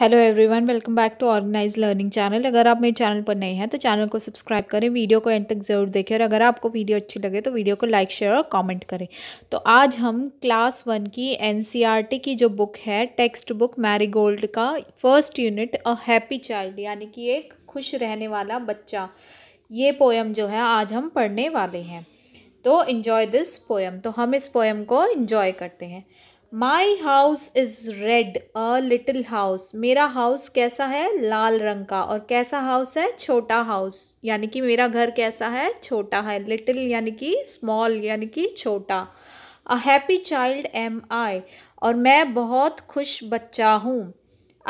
hello everyone welcome back to organize learning channel अगर आप मेरे चैनल पर नए हैं तो चैनल को सब्सक्राइब करें वीडियो को एंड तक ज़रूर देखें और अगर आपको वीडियो अच्छी लगे तो वीडियो को लाइक शेयर और कमेंट करें तो आज हम क्लास वन की एनसीईआरटी e की जो बुक है टेक्स्ट बुक मैरीगोल्ड का first unit a happy child यानी कि एक खुश रहने वाला बच्चा ये पोएम जो है आज हम पढ़ने वाले हैं तो इन्जॉय दिस पोएम तो हम इस पोएम को इन्जॉय करते हैं my house is red a little house मेरा हाउस कैसा है लाल रंग का और कैसा हाउस है छोटा हाउस यानी कि मेरा घर कैसा है छोटा है लिटिल यानी कि स्मॉल यानी कि छोटा a happy child am I और मैं बहुत खुश बच्चा हूँ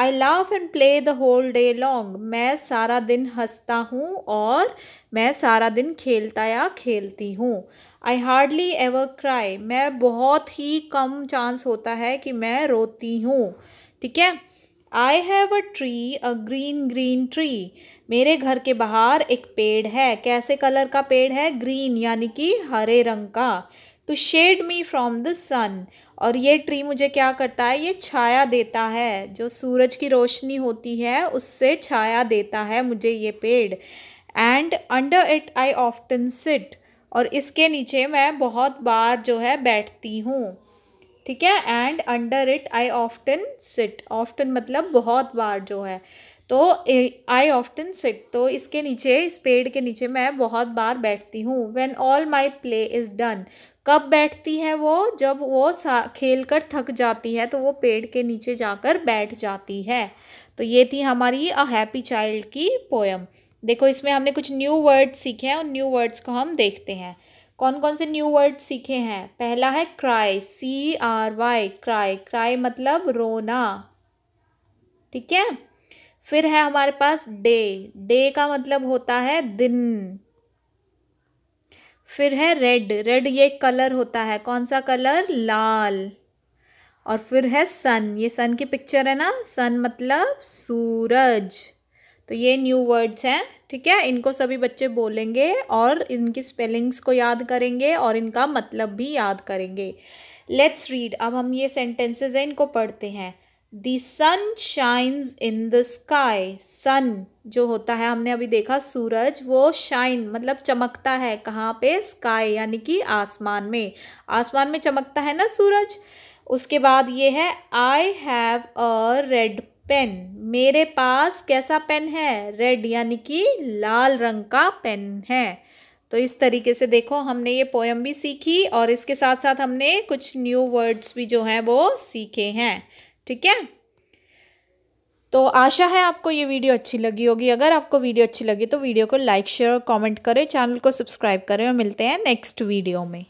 I love and play the whole day long मैं सारा दिन हंसता हूँ और मैं सारा दिन खेलता या खेलती हूँ आई हार्डली एवर क्राई मैं बहुत ही कम चांस होता है कि मैं रोती हूँ ठीक है I have a tree a green green tree मेरे घर के बाहर एक पेड़ है कैसे कलर का पेड़ है ग्रीन यानी कि हरे रंग का to shade me from the sun और ये ट्री मुझे क्या करता है ये छाया देता है जो सूरज की रोशनी होती है उससे छाया देता है मुझे ये पेड़ and under it I often sit और इसके नीचे मैं बहुत बार जो है बैठती हूँ ठीक है and under it I often sit often मतलब बहुत बार जो है तो आई ऑफ्टन सिट तो इसके नीचे इस पेड़ के नीचे मैं बहुत बार बैठती हूँ when all my play is done कब बैठती है वो जब वो खेल कर थक जाती है तो वो पेड़ के नीचे जाकर बैठ जाती है तो ये थी हमारी अ हैप्पी चाइल्ड की पोएम देखो इसमें हमने कुछ न्यू वर्ड सीखे हैं और न्यू वर्ड्स को हम देखते हैं कौन कौन से न्यू वर्ड सीखे हैं पहला है cry C R Y cry cry मतलब रोना ठीक है फिर है हमारे पास डे डे का मतलब होता है दिन फिर है रेड रेड ये कलर होता है कौन सा कलर लाल और फिर है सन ये सन की पिक्चर है ना सन मतलब सूरज तो ये न्यू वर्ड्स हैं ठीक है इनको सभी बच्चे बोलेंगे और इनकी स्पेलिंग्स को याद करेंगे और इनका मतलब भी याद करेंगे लेट्स रीड अब हम ये सेंटेंसेज हैं इनको पढ़ते हैं the sun shines in the sky sun जो होता है हमने अभी देखा सूरज वो शाइन मतलब चमकता है कहाँ पे स्काई यानी कि आसमान में आसमान में चमकता है ना सूरज उसके बाद ये है I have a red pen मेरे पास कैसा पेन है रेड यानी कि लाल रंग का पेन है तो इस तरीके से देखो हमने ये पोएम भी सीखी और इसके साथ साथ हमने कुछ न्यू वर्ड्स भी जो हैं वो सीखे हैं ठीक है तो आशा है आपको ये वीडियो अच्छी लगी होगी अगर आपको वीडियो अच्छी लगी तो वीडियो को लाइक शेयर और कमेंट करें चैनल को सब्सक्राइब करें और मिलते हैं नेक्स्ट वीडियो में